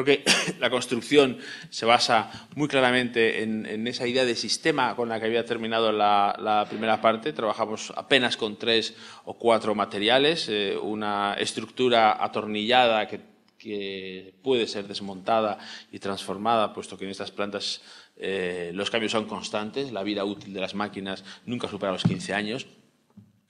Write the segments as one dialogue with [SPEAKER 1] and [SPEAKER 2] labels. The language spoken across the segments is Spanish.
[SPEAKER 1] Creo que la construcción se basa muy claramente en, esa idea de sistema con la que había terminado la, primera parte. Trabajamos apenas con tres o cuatro materiales, eh, una estructura atornillada que, puede ser desmontada y transformada, puesto que en estas plantas eh, los cambios son constantes, la vida útil de las máquinas nunca supera los 15 años.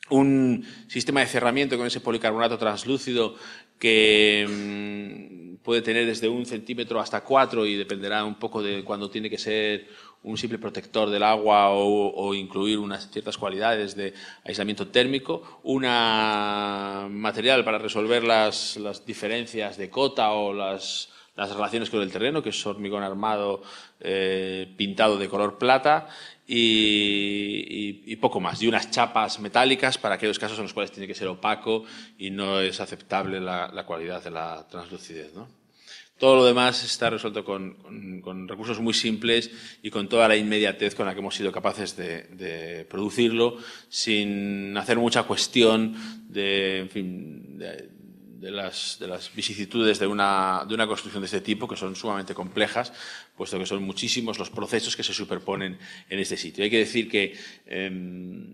[SPEAKER 1] Un sistema de cerramiento con ese policarbonato translúcido que mm, puede tener desde un centímetro hasta cuatro y dependerá un poco de cuando tiene que ser un simple protector del agua o, incluir unas ciertas cualidades de aislamiento térmico, un material para resolver las diferencias de cota o las las relaciones con el terreno, que es hormigón armado eh, pintado de color plata y, poco más. Y unas chapas metálicas para aquellos casos en los cuales tiene que ser opaco y no es aceptable la, cualidad de la translucidez. Todo lo demás está resuelto con, recursos muy simples y con toda la inmediatez con la que hemos sido capaces de, producirlo, sin hacer mucha cuestión de de, las, de las vicisitudes de una, de una construcción de este tipo, que son sumamente complejas, puesto que son muchísimos los procesos que se superponen en este sitio. Hay que decir que em,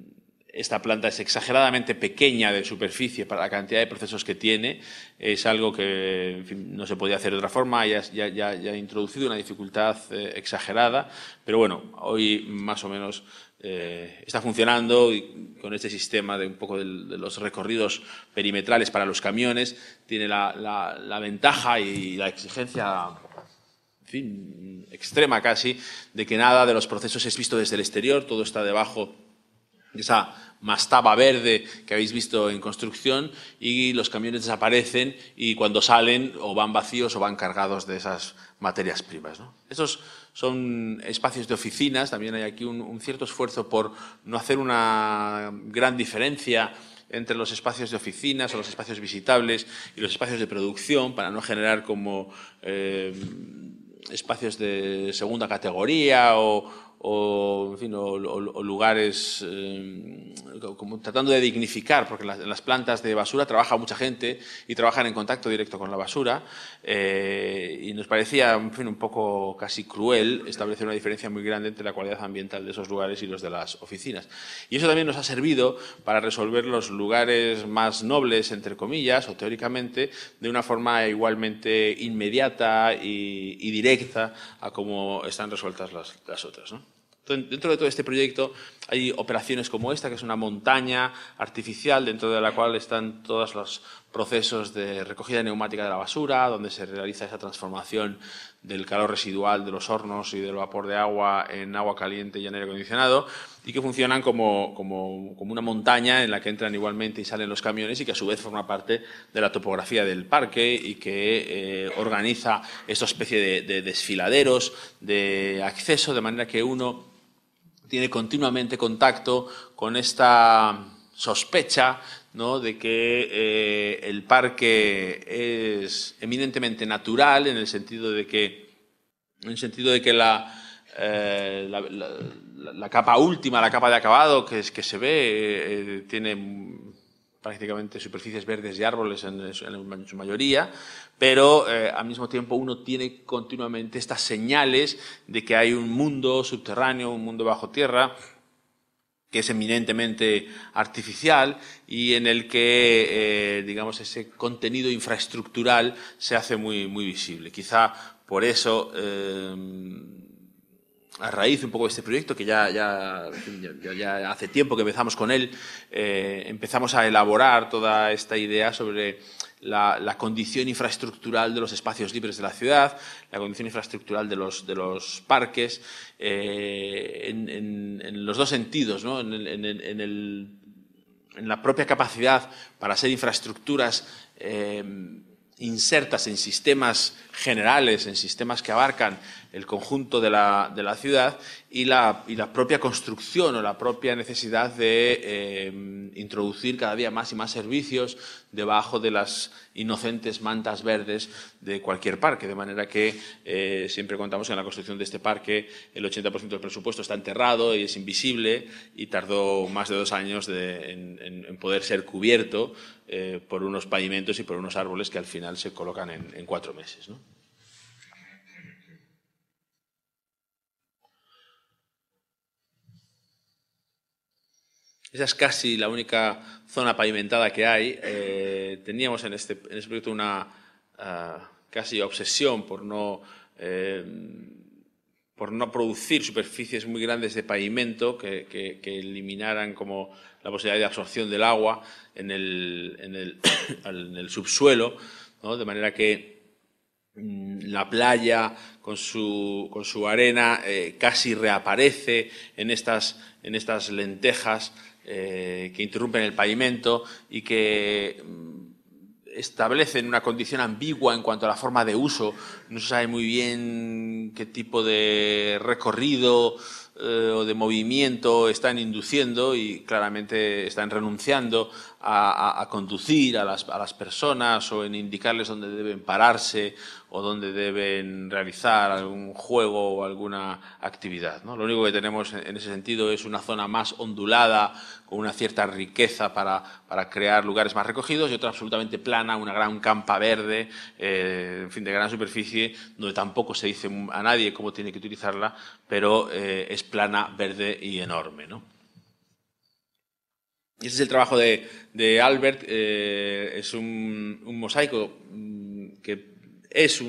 [SPEAKER 1] esta planta es exageradamente pequeña de superficie para la cantidad de procesos que tiene. Es algo que no se podía hacer de otra forma, ya, ya, ya ha introducido una dificultad eh, exagerada, pero bueno, hoy más o menos eh, está funcionando y con este sistema de un poco de, los recorridos perimetrales para los camiones, tiene la, ventaja y la exigencia en fin, extrema casi de que nada de los procesos es visto desde el exterior, todo está debajo de esa mastaba verde que habéis visto en construcción y los camiones desaparecen y cuando salen o van vacíos o van cargados de esas materias primas son espacios de oficinas, también hay aquí un, cierto esfuerzo por no hacer una gran diferencia entre los espacios de oficinas o los espacios visitables y los espacios de producción para no generar como eh, espacios de segunda categoría o, o, en fin, o, lugares em, como tratando de dignificar, porque en las, plantas de basura trabaja mucha gente y trabajan en contacto directo con la basura, eh, y nos parecía en fin, un poco casi cruel establecer una diferencia muy grande entre la calidad ambiental de esos lugares y los de las oficinas. Y eso también nos ha servido para resolver los lugares más nobles, entre comillas, o teóricamente, de una forma igualmente inmediata y, directa a cómo están resueltas las, otras. Dentro de todo este proyecto hay operaciones como esta, que es una montaña artificial dentro de la cual están todos los procesos de recogida neumática de la basura, donde se realiza esa transformación del calor residual de los hornos y del vapor de agua en agua caliente y en aire acondicionado, y que funcionan como, una montaña en la que entran igualmente y salen los camiones y que a su vez forma parte de la topografía del parque y que eh, organiza esta especie de desfiladeros, de acceso, de manera que uno tiene continuamente contacto con esta sospecha ¿no? de que eh, el parque es eminentemente natural en el sentido de que, en el sentido de que la, eh, la, capa última, la capa de acabado que, es, que se ve, eh, tiene prácticamente superficies verdes y árboles en, su mayoría, pero eh, al mismo tiempo uno tiene continuamente estas señales de que hay un mundo subterráneo, un mundo bajo tierra, que es eminentemente artificial y en el que, eh, digamos, ese contenido infraestructural se hace muy, muy visible. Quizá por eso... Eh, a raíz un poco de este proyecto, que ya, ya, hace tiempo que empezamos con él, eh, empezamos a elaborar toda esta idea sobre la, condición infraestructural de los espacios libres de la ciudad, la condición infraestructural de los, de los parques, eh, en, los dos sentidos, ¿no? en, la propia capacidad para ser infraestructuras. Eh, insertas en sistemas generales, en sistemas que abarcan el conjunto de la, de la ciudad y la, y propia construcción o la propia necesidad de eh, introducir cada día más y más servicios debajo de las inocentes mantas verdes de cualquier parque. De manera que eh, siempre contamos que en la construcción de este parque el 80% del presupuesto está enterrado y es invisible y tardó más de dos años en, poder ser cubierto eh, por unos pavimentos y por unos árboles que al final se colocan en, en cuatro meses. ¿no? Esa es casi la única zona pavimentada que hay. Eh, teníamos este, en este, proyecto una ah, casi obsesión por no, eh, por no producir superficies muy grandes de pavimento que, eliminaran como la posibilidad de absorción del agua en el, subsuelo, de manera que mm, la playa con su, arena eh, casi reaparece en estas, en estas lentejas eh, que interrumpen el pavimento y que mm, establecen una condición ambigua en cuanto a la forma de uso. No se sabe muy bien qué tipo de recorrido, eh, o de movimiento están induciendo y claramente están renunciando a, conducir a las, personas o en indicarles dónde deben pararse o dónde deben realizar algún juego o alguna actividad. ¿no? Lo único que tenemos en ese sentido es una zona más ondulada, con una cierta riqueza para, crear lugares más recogidos y otra absolutamente plana, una gran campa verde, eh, en fin, de gran superficie, donde tampoco se dice a nadie cómo tiene que utilizarla, pero eh, es plana, verde y enorme. ¿no? Y ese es el trabajo de, Albert, eh, es un, mosaico mm, que es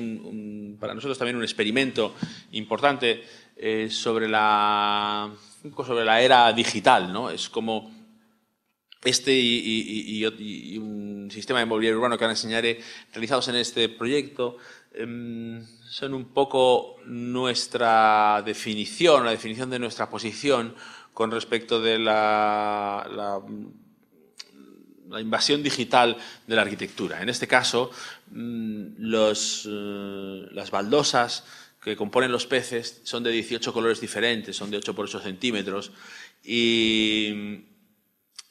[SPEAKER 1] para nosotros también un experimento importante eh, sobre, la, sobre la era digital. ¿no? Es como este y, un sistema de mobiliario urbano que ahora enseñaré, eh, realizados en este proyecto, em, son un poco nuestra definición, la definición de nuestra posición con respecto de la, invasión digital de la arquitectura. En este caso, mm, eh, las baldosas que componen los peces son de 18 colores diferentes, son de 8 por 8 centímetros y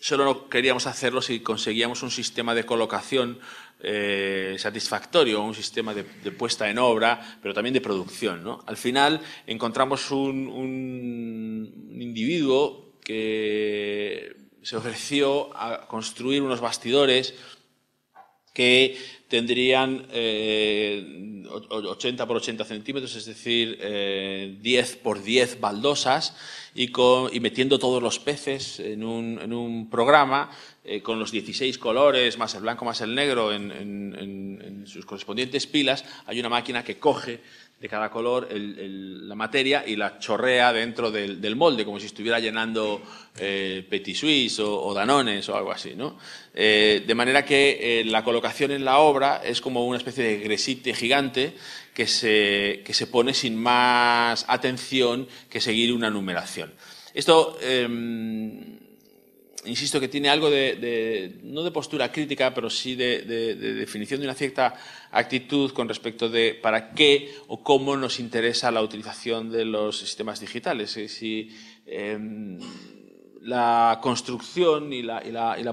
[SPEAKER 1] solo queríamos hacerlo si conseguíamos un sistema de colocación eh, satisfactorio, un sistema de, puesta en obra, pero también de producción. Al final encontramos un, un individuo que se ofreció a construir unos bastidores que tendrían 80 eh, por 80 centímetros, es decir, 10 eh, por 10 baldosas, y, metiendo todos los peces en un, en un programa eh, con los 16 colores, más el blanco, más el negro, en sus correspondientes pilas, hay una máquina que coge de cada color la materia y la chorrea dentro del, molde, como si estuviera llenando eh, Petit Suisse o, Danones o algo así. ¿no? Eh, de manera que eh, la colocación en la obra es como una especie de gresite gigante que se, que se pone sin más atención que seguir una numeración. Esto em, insisto, que tiene algo de, no de postura crítica, pero sí de, definición de una cierta actitud con respecto de para qué o cómo nos interesa la utilización de los sistemas digitales la construcción y la,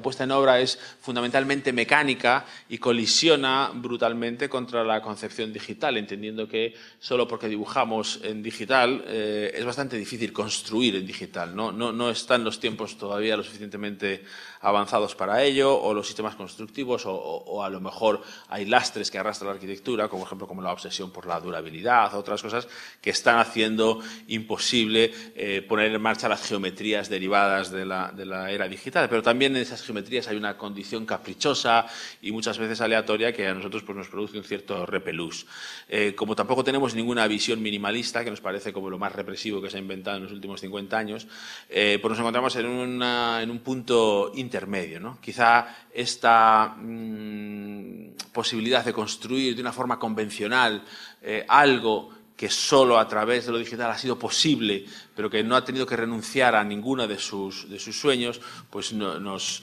[SPEAKER 1] puesta en obra es fundamentalmente mecánica y colisiona brutalmente contra la concepción digital, entendiendo que solo porque dibujamos en digital eh, es bastante difícil construir en digital. ¿no? están los tiempos todavía lo suficientemente avanzados para ello, o los sistemas constructivos, o, a lo mejor hay lastres que arrastran la arquitectura, como por ejemplo como la obsesión por la durabilidad, otras cosas que están haciendo imposible eh, poner en marcha las geometrías derivadas de la, era digital, pero también en esas geometrías hay una condición caprichosa y muchas veces aleatoria que a nosotros pues, nos produce un cierto repelús. Eh, como tampoco tenemos ninguna visión minimalista, que nos parece como lo más represivo que se ha inventado en los últimos 50 años, eh, pues nos encontramos en, un punto intermedio. Quizá esta mm, posibilidad de construir de una forma convencional eh, algo que solo a través de lo digital ha sido posible, pero que no ha tenido que renunciar a ninguno de sus, de sus sueños, pues nos,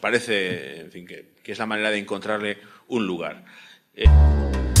[SPEAKER 1] parece en fin, que, que, es la manera de encontrarle un lugar. Eh,